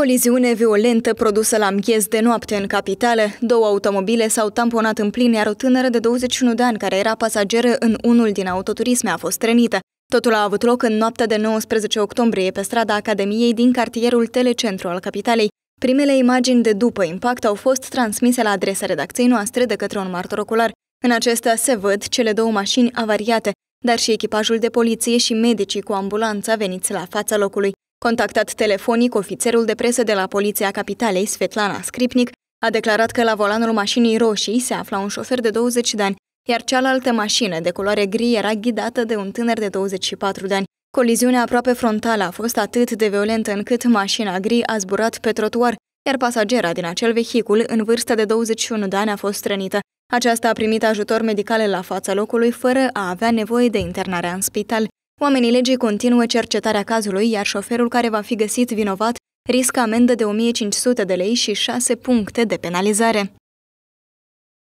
Coliziune violentă produsă la miez de noapte în capitală. Două automobile s-au tamponat în plin, iar o tânără de 21 de ani care era pasageră în unul din autoturisme a fost trenită. Totul a avut loc în noaptea de 19 octombrie pe strada Academiei din cartierul Telecentru al capitalei. Primele imagini de după impact au fost transmise la adresa redacției noastre de către un martor ocular. În acestea se văd cele două mașini avariate, dar și echipajul de poliție și medicii cu ambulanța veniți la fața locului. Contactat telefonic, ofițerul de presă de la Poliția Capitalei, Svetlana Scripnic, a declarat că la volanul mașinii roșii se afla un șofer de 20 de ani, iar cealaltă mașină de culoare gri era ghidată de un tânăr de 24 de ani. Coliziunea aproape frontală a fost atât de violentă încât mașina gri a zburat pe trotuar, iar pasagera din acel vehicul, în vârstă de 21 de ani, a fost strănită. Aceasta a primit ajutor medical la fața locului fără a avea nevoie de internare în spital. Oamenii legii continuă cercetarea cazului, iar șoferul care va fi găsit vinovat riscă amendă de 1500 de lei și 6 puncte de penalizare.